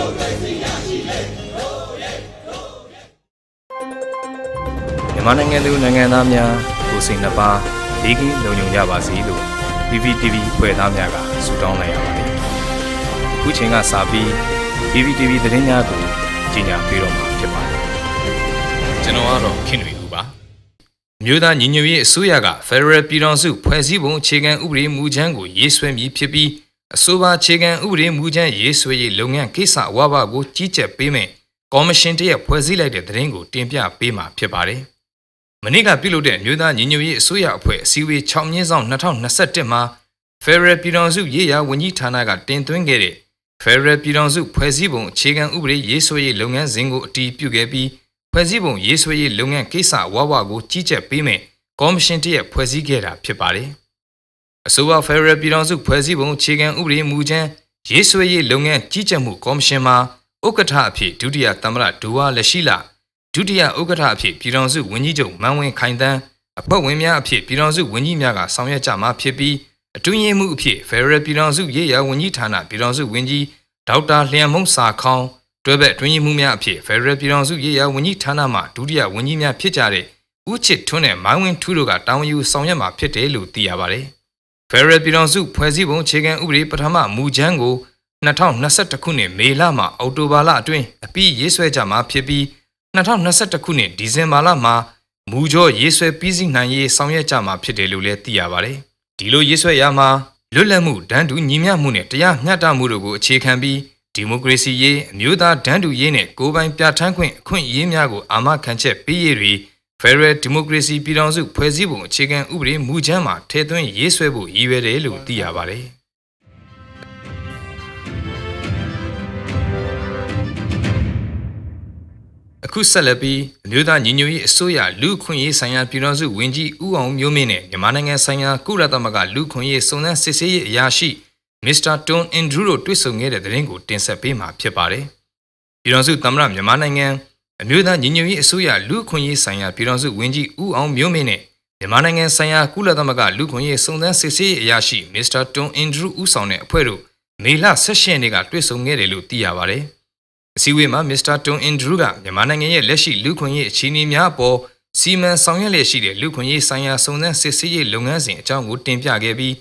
မြန်မာနိုင်ငံသူနိုင်ငံသားများကိုစိတ်နှပါဒီကင်းလုံခြုံကြပါစေလို့ VVTV ဖွဲ့သားများကဆုတောင်းလိုက်ရပါတယ်။အခုချိန်ကစပြီး VVTV သတင်းများကို ကြီးညာပေးတော့မှာဖြစ်ပါတယ်။ကျွန်တော်ကတော့ခင်ရီဦးပါ။မြို့သားညီညွတ်ရေးအစိုးရက Federal ပြည်ထောင်စုဖွဲ့စည်းပုံအခြေခံဥပဒေမူကြမ်းကိုရေးဆွဲပြီးဖြစ်ပြီးအဆိုပါအခြေခံဥပဒေမူကြမ်းရေးဆွေးရေးလုပ်ငန်းကိစ္စအဝါပါကို ကြီးကြပ်ပေးမယ်ကော်မရှင်တရက်ဖွဲ့စည်းလိုက်တဲ့သတင်းကိုတင်ပြပေးမှာဖြစ်ပါတယ်။မနေ့ကပြုလုပ်တဲ့မြို့သားညီညွတ်ရေးအစိုးရအဖွဲ့အစည်းအဝေး6မြင်းဆောင်2021မှာ Federal ပြည်ထောင်စုရေးရာဝန်ကြီးဌာနကတင်သွင်းခဲ့တဲ့ Federal ပြည်ထောင်စုဖွဲ့စည်းပုံအခြေခံဥပဒေရေးဆွေးရေးလုပ်ငန်းစဉ်ကိုအတည်ပြုခဲ့ပြီးဖွဲ့စည်းပုံရေးဆွေးရေးလုပ်ငန်းကိစ္စဝါဝါကိုကြီးကြပ်ပေးမယ်ကော်မရှင်တရက်ဖွဲ့စည်းခဲ့တာဖြစ်ပါတယ်။အဆိုပါ Federal ပြည်ထောင်စုဖွဲ့စည်းပုံအခြေခံဥပဒေမူကြမ်းရေးဆွဲရေးလုပ်ငန်းကြီးကြပ်မှုကော်မရှင်မှာဥက္ကဋ္ဌအဖြစ်ဒုတိယသမ္မတဒူဝါလက်ရှိလာဒုတိယဥက္ကဋ္ဌအဖြစ်ပြည်ထောင်စုဝန်ကြီးချုပ်မန်ဝင်းခိုင်တန်းအဖွဲ့ဝင်များအဖြစ်ပြည်ထောင်စုဝန်ကြီးများကဆောင်ရွက်ကြမှာဖြစ်ပြီးအတွင်းရေးမှုအဖြစ် Federal ပြည်ထောင်စုရေးရာဝန်ကြီးဌာနပြည်ထောင်စုဝန်ကြီးဒေါက်တာလျံမုံစာခေါင်တွဲဘက်အတွင်းရေးမှုများအဖြစ် Federal ပြည်ထောင်စုရေးရာဝန်ကြီးဌာနမှဒုတိယဝန်ကြီးများဖြစ်ကြတဲ့ဦးချစ်ထွန်းနဲ့မိုင်းဝင်းထူးတို့ကတာဝန်ယူဆောင်ရွက်မှာဖြစ်တယ်လို့သိရပါတယ်။ဖရယ်ပြည်တော်စုဖွဲ့စည်းပုံအခြေခံဥပဒေပထမမူကြမ်းကို2021ခုနှစ်မေလမှအောက်တိုဘာလအတွင်းအပြီးရေးဆွဲကြမှာဖြစ်ပြီး2021ခုနှစ်ဒီဇင်ဘာလမှာမူကြောရေးဆွဲပြီးစီးနိုင်ရေးဆောင်ရွက်ကြမှာဖြစ်တယ်လို့လည်းသိရပါတယ်။ဒီလိုရေးဆွဲရမှာလွတ်လပ်မှုဒန်းတူညီမျှမှုနဲ့တရားမျှတမှုတို့ကိုအခြေခံပြီးဒီမိုကရေစီရေးအမျိုးသားဒန်းတူရေးနဲ့ကိုယ်ပိုင်ပြဋ္ဌာန်းခွင့်အခွင့်အရေးများကိုအာမခံချက်ပေးရည်တွေဖယ်ရယ်ဒီမိုကရေစီပြည်ထောင်စုဖွဲ့စည်းပုံအခြေခံဥပဒေမူကြမ်းမှာထည့်သွင်းရေးဆွဲဖို့ရည်ရွယ်တယ်လို့သိရပါတယ်။အခုဆက်လက်ပြီးအမျိုးသားညီညွတ်ရေးအစိုးရလူခွင့်ရေးဆိုင်ရာပြည်ထောင်စုဝန်ကြီးဦးအောင်မျိုးမင်းနဲ့မြန်မာနိုင်ငံဆိုင်ရာကုလသမဂ္ဂလူခွင့်ရေးစုံစမ်းစစ်ဆေးရေးအရာရှိမစ္စတာတွန်အင်ဒရူတို့တွေ့ဆုံခဲ့တဲ့သတင်းကိုတင်ဆက်ပေးမှာဖြစ်ပါတယ်။ပြည်ထောင်စုသမ္မတမြန်မာနိုင်ငံအမျိုးသားညီညွတ်ရေးအစိုးရလူ့ခွင့်ရေးဆိုင်ရာပြည်ထောင်စုဝန်ကြီးဦးအောင်မျိုးမင်းနဲ့မြန်မာနိုင်ငံဆိုင်ရာကုလသမဂ္ဂလူ့ခွင့်ရေးစုံစမ်းစစ်ဆေးရေးအရာရှိမစ္စတာတွန်အင်ဒရူးဦးဆောင်တဲ့အဖွဲ့တို့မေလ16ရက်နေ့ကတွေ့ဆုံခဲ့တယ်လို့သိရပါတယ်။အစည်းအဝေးမှာမစ္စတာတွန်အင်ဒရူးကမြန်မာနိုင်ငံရဲ့လက်ရှိလူ့ခွင့်ရေးအခြေအနေများအပေါ်စီမံဆောင်ရွက်လျက်ရှိတဲ့လူ့ခွင့်ရေးဆိုင်ရာစုံစမ်းစစ်ဆေးရေးလုပ်ငန်းစဉ်အကြောင်းကိုတင်ပြခဲ့ပြီး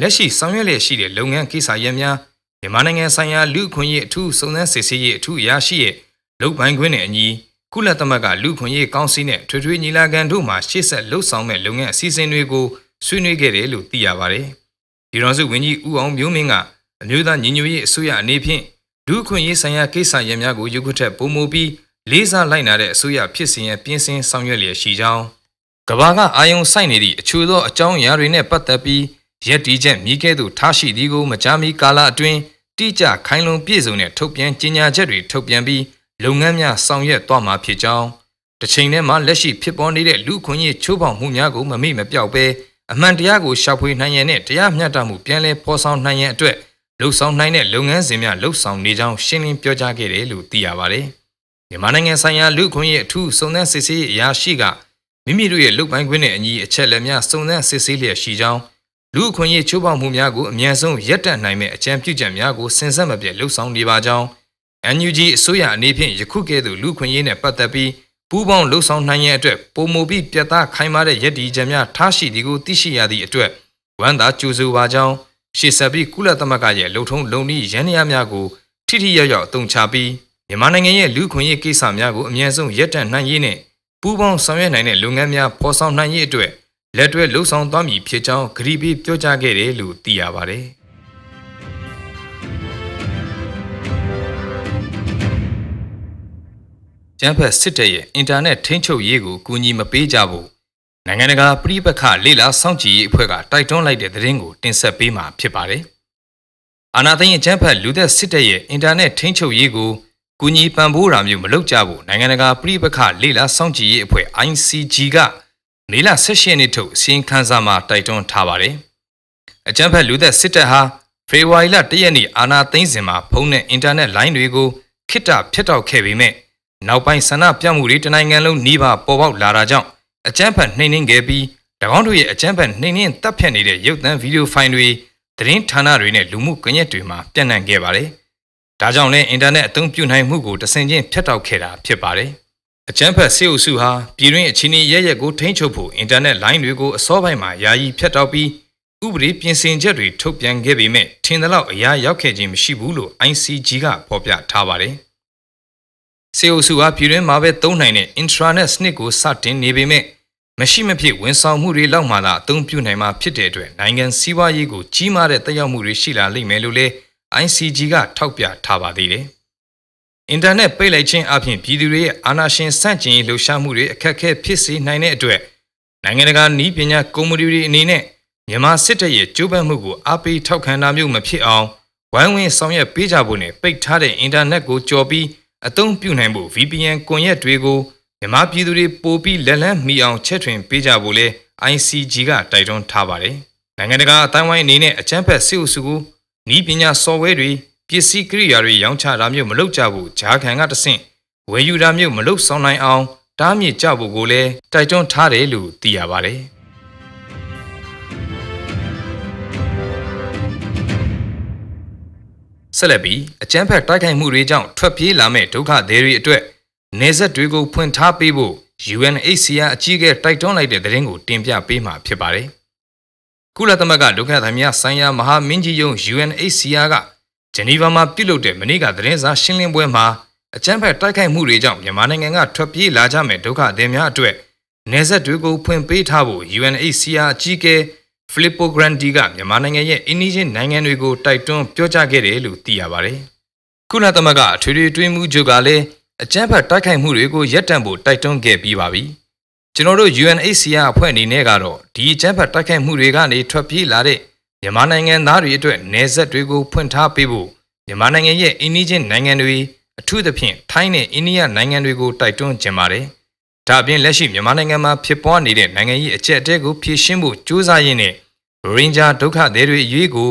လက်ရှိဆောင်ရွက်လျက်ရှိတဲ့လုပ်ငန်းကိစ္စရပ်များမြန်မာနိုင်ငံဆိုင်ရာလူ့ခွင့်ရေးအထူးစုံစမ်းစစ်ဆေးရေးအထူးအရာရှိရဲ့လုပ်ပိုင်ခွင့်နဲ့အညီကုလသမဂ္ဂလူခွင့်ရေးကောင်စီနဲ့ထွေထွေညီလာခံတို့မှရှေ့ဆက်လှုပ်ဆောင်မဲ့လုပ်ငန်းအစီအစဉ်တွေကိုဆွေးနွေးခဲ့တယ်လို့သိရပါတယ်။ဒီရောစုဝန်ကြီးဦးအောင်မျိုးမင်းကအမျိုးသားညီညွတ်ရေးအစိုးရအနေဖြင့်လူခွင့်ရေးဆိုင်ရာကိစ္စရပ်များကိုရုပ်ခွက်ထက် ပုံမူပြီးလေးစားလိုက်နာတဲ့အစိုးရဖြစ်စဉ်ရဲ့ပြင်ဆင်ဆောင်ရွက်လျက်ရှိကြောင်းကဘာကအာယုံဆိုင်နေသည့်အချို့သောအကြောင်းအရာတွေနဲ့ပတ်သက်ပြီးရက်တီချက်မိခဲ့သူထားရှိသည်ကိုမကြာမီကာလအတွင်းတိကျခိုင်လုံပြည့်စုံတဲ့ထုတ်ပြန်ကြေညာချက်တွေထုတ်ပြန်ပြီးလုပ်ငန်းများဆောင်ရွက်သွားမှာဖြစ်ကြောင်းတစ်ချိန်တည်းမှာလက်ရှိဖြစ်ပေါ်နေတဲ့လူခွင့်ရေးချိုးဖောက်မှုများကိုမမေ့မပြောက်ပဲအမှန်တရားကိုရှာဖွေနိုင်ရန်နဲ့တရားမျှတမှုပြန်လည်ပေါ်ဆောင်နိုင်ရန်အတွက်လှုပ်ဆောင်နိုင်တဲ့လုပ်ငန်းစဉ်များလှုပ်ဆောင်နေကြောင်းရှင်းလင်းပြောကြားခဲ့တယ်လို့သိရပါတယ်။မြန်မာနိုင်ငံဆိုင်ရာလူခွင့်ရေးအထူးစုံစမ်းစစ်ဆေးအရာရှိကမိမိတို့ရဲ့လုပ်ပိုင်ခွင့်နဲ့အညီအချက်လက်များစုံစမ်းစစ်ဆေးလျက်ရှိကြောင်းလူခွင့်ရေးချိုးဖောက်မှုများကိုအမြန်ဆုံးရပ်တန့်နိုင်မဲ့အကြံပြုချက်များကိုစဉ်ဆက်မပြတ်လှုပ်ဆောင်နေပါကြောင်း NUG အစိုးရအနေဖြင့်ယခုကဲ့သို့လူခွင့်ရေးနဲ့ပတ်သက်ပြီးပူးပေါင်းလှုပ်ဆောင်နိုင်ရန်အတွက်ပုံမူပြီးပြတ်သားခိုင်မာတဲ့ရည်တည်ချက်များထားရှိသည်ကိုသိရှိရသည့်အတွက်ဝမ်းသာကြိုဆိုပါကြောင်းရှေ့ဆက်ပြီးကုလသမဂ္ဂရဲ့လုံထုံးလုံနည်းရန်ရာများကိုထိထိရောက်ရောက်အသုံးချပြီးမြန်မာနိုင်ငံရဲ့လူခွင့်ရေးကိစ္စများကိုအမြန်ဆုံးရပ်တန့်နိုင်ရေးနဲ့ပူးပေါင်းဆောင်ရွက်နိုင်တဲ့လုပ်ငန်းများဖော်ဆောင်နိုင်ရေးအတွက်လက်တွဲလှုပ်ဆောင်သွားမည်ဖြစ်ကြောင်းဂရီပီပြောကြားခဲ့တယ်လို့သိရပါတယ်။ကျန်းဖက်စစ်တပ်ရဲ့အင်တာနက်ထိန်းချုပ်ရေးကိုကူညီမပေးကြဖို့နိုင်ငံတကာပြည်ပခလေလာစောင့်ကြည့်ရေးအဖွဲ့ကတိုက်တွန်းလိုက်တဲ့သတင်းကိုတင်ဆက်ပေးမှာဖြစ်ပါတယ်။အာနာသိန်းအကျန်းဖက်လူသက်စစ်တပ်ရဲ့အင်တာနက်ထိန်းချုပ်ရေးကိုကူညီပံ့ပိုးတာမျိုးမလုပ်ကြဖို့နိုင်ငံတကာပြည်ပခလေလာစောင့်ကြည့်ရေးအဖွဲ့ ICG ကမေလ16ရက်နေ့ထုတ်အစည်းအခမ်းစာမှာတိုက်တွန်းထားပါတယ်။အကျန်းဖက်လူသက်စစ်တပ်ဟာဖေဖော်ဝါရီလ1ရက်နေ့အာနာသိန်းစင်မှာဖုန်းနဲ့အင်တာနက်လိုင်းတွေကိုခိတ္တဖြတ်တောက်ခဲ့ပေမဲ့နောက်ပိုင်းဆန္ဒပြမှုတွေတနိုင်ငံလုံးနှိပါပေါ်ပေါက်လာတာကြောင့်အကြမ်းဖက်နှိမ်နှင်းခဲ့ပြီး၎င်းတို့ရဲ့အကြမ်းဖက်နှိမ်နှင်းတပ်ဖြတ်နေတဲ့ရုပ်သံဗီဒီယိုဖိုင်တွေသတင်းဌာနတွေနဲ့လူမှုကွန်ရက်တွေမှာပြန့်နှံ့ခဲ့ပါတယ်။ဒါကြောင့်လည်းအင်တာနက်အသုံးပြုနိုင်မှုကိုတဆင်ချင်းဖျက်တောက်ခဲ့တာဖြစ်ပါတယ်။အကြမ်းဖက်စေအုပ်စုဟာပြည်တွင်းအခြေအနေရရက်ကိုထိန်းချုပ်ဖို့အင်တာနက်လိုင်းတွေကိုအစောပိုင်းမှာယာယီဖျက်တောက်ပြီးဥပဒေပြင်ဆင်ချက်တွေထုတ်ပြန်ခဲ့ပေမဲ့ထင်သလောက်အရာရောက်ခဲ့ခြင်းမရှိဘူးလို့ ICG ကဖော်ပြထားပါတယ်။စေအုပ်စုဟာပြည်တွင်းမှာပဲသုံးနိုင်တဲ့ intranet စနစ်ကိုစတင်နေပေမဲ့မရှိမဖြစ်ဝန်ဆောင်မှုတွေလောက်မှသာအသုံးပြုနိုင်မှာဖြစ်တဲ့အတွက်နိုင်ငံစည်းဝါးရေးကိုကြီးမားတဲ့တက်ရောက်မှုတွေရှိလာလိမ့်မယ်လို့လည်း ICG ကထောက်ပြထားပါသေးတယ်။အင်တာနက်ပိတ်လိုက်ခြင်းအပြင်ပြည်သူတွေရဲ့အာဏာရှင်ဆန့်ကျင်ရေးလှုပ်ရှားမှုတွေအခက်အခဲဖြစ်စေနိုင်တဲ့အတွက်နိုင်ငံတကာနည်းပညာကုမ္ပဏီတွေအနေနဲ့မြန်မာစစ်တပ်ရဲ့ကြိုးပမ်းမှုကိုအားပေးထောက်ခံတာမျိုးမဖြစ်အောင်ဝိုင်းဝန်းဆောင်ရွက်ပေးကြဖို့နဲ့ပိတ်ထားတဲ့အင်တာနက်ကိုကျော်ပြီးအသုံးပြုနိုင်ဖို့ VPN ကွန်ရက်တွေကိုမြန်မာပြည်သူတွေပိုပြီးလက်လန်းမိအောင်ချက်ထွင်ပေးကြဖို့လဲ ICG ကတိုက်တွန်းထားပါတယ်။နိုင်ငံတကာအတိုင်းဝိုင်းအနေနဲ့အကြမ်းဖက်စစ်အုပ်စုကိုဤပညာ software တွေပစ္စည်းကိရိယာတွေရောင်းချတာမျိုးမလုပ်ကြဘူးဂျာခံကတဆင့်ဝယ်ယူတာမျိုးမလုပ်ဆောင်နိုင်အောင်တားမြစ်ကြဖို့ကိုလည်းတိုက်တွန်းထားတယ်လို့သိရပါတယ်။ဆက်လက်ပြီးအကြမ်းဖက်တိုက်ခိုက်မှုတွေကြောင့်ထွက်ပြေးလာမဲ့ဒုက္ခသည်တွေအတွက်နေဆက်တွေကိုဖွင့်ထားပေးဖို့ UNHCR အကြီးအကဲတိုက်တွန်းလိုက်တဲ့သတင်းကိုတင်ပြပေးမှာဖြစ်ပါတယ်။ကုလသမဂ္ဂဒုက္ခသည်များဆိုင်ရာမဟာမင်းကြီးယုံ UNHCR ကဂျနီဗာမှာပြုလုပ်တဲ့မနေ့ကသတင်းစာရှင်းလင်းပွဲမှာအကြမ်းဖက်တိုက်ခိုက်မှုတွေကြောင့်မြန်မာနိုင်ငံကထွက်ပြေးလာကြမဲ့ဒုက္ခသည်များအတွက်နေဆက်တွေကိုဖွင့်ပေးထားဖို့ UNHCR အကြီးအကဲ Filippo Grandi ကမြန်မာနိုင်ငံရဲ့အင်းနီးချင်းနိုင်ငံတွေကိုတိုက်တွန်းပြောကြားခဲ့တယ်လို့သိရပါတယ်။ကုလသမဂ္ဂအထွေထွေတွင်းမှုချုပ်ကလည်းအကြမ်းဖက်တိုက်ခိုက်မှုတွေကိုရပ်တန့်ဖို့တိုက်တွန်းခဲ့ပြီးပါပြီ။ကျွန်တော်တို့ UNHCR အဖွဲ့အနေနဲ့ကတော့ဒီအကြမ်းဖက်တိုက်ခိုက်မှုတွေကနေထွက်ပြေးလာတဲ့မြန်မာနိုင်ငံသားတွေအတွက်နယ်စပ်တွေကိုဖွင့်ထားပေးဖို့မြန်မာနိုင်ငံရဲ့အင်းနီးချင်းနိုင်ငံတွေအထူးသဖြင့်ထိုင်းနဲ့အိန္ဒိယနိုင်ငံတွေကိုတိုက်တွန်းကြပါတယ်။ဒါအပြင်လက်ရှိမြန်မာနိုင်ငံမှာဖြစ်ပွားနေတဲ့နိုင်ငံရေးအကျက်အတဲကိုဖြေရှင်းဖို့ကြိုးစားရင်းနဲ့ရိန်ဂျာဒုက္ခသည်တွေအရေးကို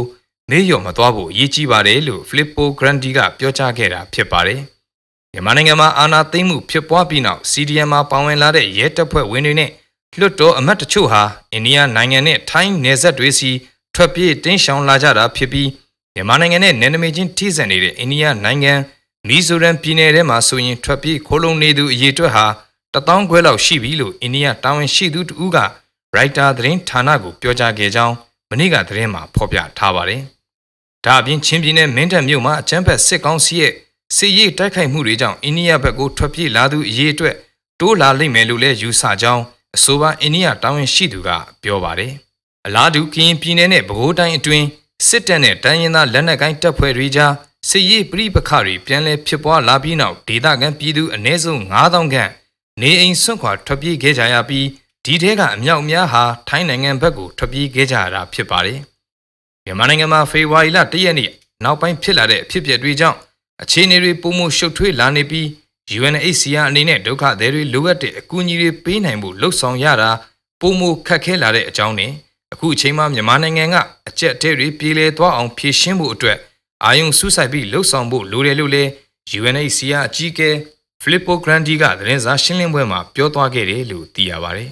နေရော်မသွားဖို့အရေးကြီးပါတယ်လို့ Filippo Grandi ကပြောကြားခဲ့တာ ဖြစ်ပါတယ်။မြန်မာနိုင်ငံမှာအာဏာသိမ်းမှုဖြစ်ပွားပြီးနောက် CDM မှာပါဝင်လာတဲ့ရဲတပ်ဖွဲ့ဝင်တွေနဲ့လွတ်တော်အမတ်တချို့ဟာအိန္ဒိယနိုင်ငံနဲ့ထိုင်းနယ်စပ်တွေစီထွက်ပြေးတင်းရှောင်လာကြတာဖြစ်ပြီးမြန်မာနိုင်ငံနဲ့နယ်နိမိတ်ချင်းထိစပ်နေတဲ့အိန္ဒိယနိုင်ငံမီဇိုရမ်ပြည်နယ်ထဲမှာဆိုရင်ထွက်ပြေးခိုးလုံနေသူအရေအတွက်ဟာတပေါင်းခွဲလောက်ရှိပြီလို့အိန္ဒိယတာဝန်ရှိသူတဦးကရိုက်တာသတင်းဌာနကိုပြောကြားခဲ့ကြောင်းမနေ့ကသတင်းမှာဖော်ပြထားပါတယ်။ဒါအပြင်ချင်းပြည်နယ်မင်းတပ်မြို့မှာအကြမ်းဖက်စစ်ကောင်စီရဲ့စစ်ရေးတိုက်ခိုက်မှုတွေကြောင့်အိန္ဒိယဘက်ကိုထွက်ပြေးလာသူအရေးအတွက်တိုးလာလိမ့်မယ်လို့လည်းယူဆကြောင်းအဆိုပါအိန္ဒိယတာဝန်ရှိသူကပြောပါတယ်။အလားတူကရင်ပြည်နယ်နဲ့ပဲခူးတိုင်းအတွင်းစစ်တပ်နဲ့တိုင်းရင်းသားလက်နက်ကိုင်တပ်ဖွဲ့တွေကြားစစ်ရေးပြိပခတွေပြန်လည်ဖြစ်ပွားလာပြီးနောက်ဒေသခံပြည်သူအနည်းဆုံး9000ခန့်နေအိမ်ဆွန့်ခွာထွက်ပြေးခဲ့ကြရပြီးဒီထဲကအမြောက်အများဟာထိုင်းနိုင်ငံဘက်ကိုထွက်ပြေးခဲ့ကြရတာဖြစ်ပါတယ်။မြန်မာနိုင်ငံမှာဖေဖော်ဝါရီလ၁ရက်နေ့နောက်ပိုင်းဖြစ်လာတဲ့အဖြစ်အပျက်တွေကြောင့်အခြေအနေတွေပုံမှုရှုပ်ထွေးလာနေပြီး UNHCR အနေနဲ့ဒုက္ခသည်တွေလိုအပ်တဲ့အကူအညီတွေပေးနိုင်ဖို့လှုံ့ဆော်ရတာပုံမှုခက်ခဲလာတဲ့အကြောင်းနဲ့အခုအချိန်မှမြန်မာနိုင်ငံကအကြက်တဲတွေပြည်လဲသွားအောင်ဖြည့်ရှင်းဖို့အတွက်အာယုံဆူဆိုင်ပြီးလှုံ့ဆော်ဖို့လိုတယ်လို့လဲ UNHCR အကြီးအကဲ Filippo Grandi ကသတင်းစာရှင်းလင်းပွဲမှာပြောသွားခဲ့တယ်လို့သိရပါတယ်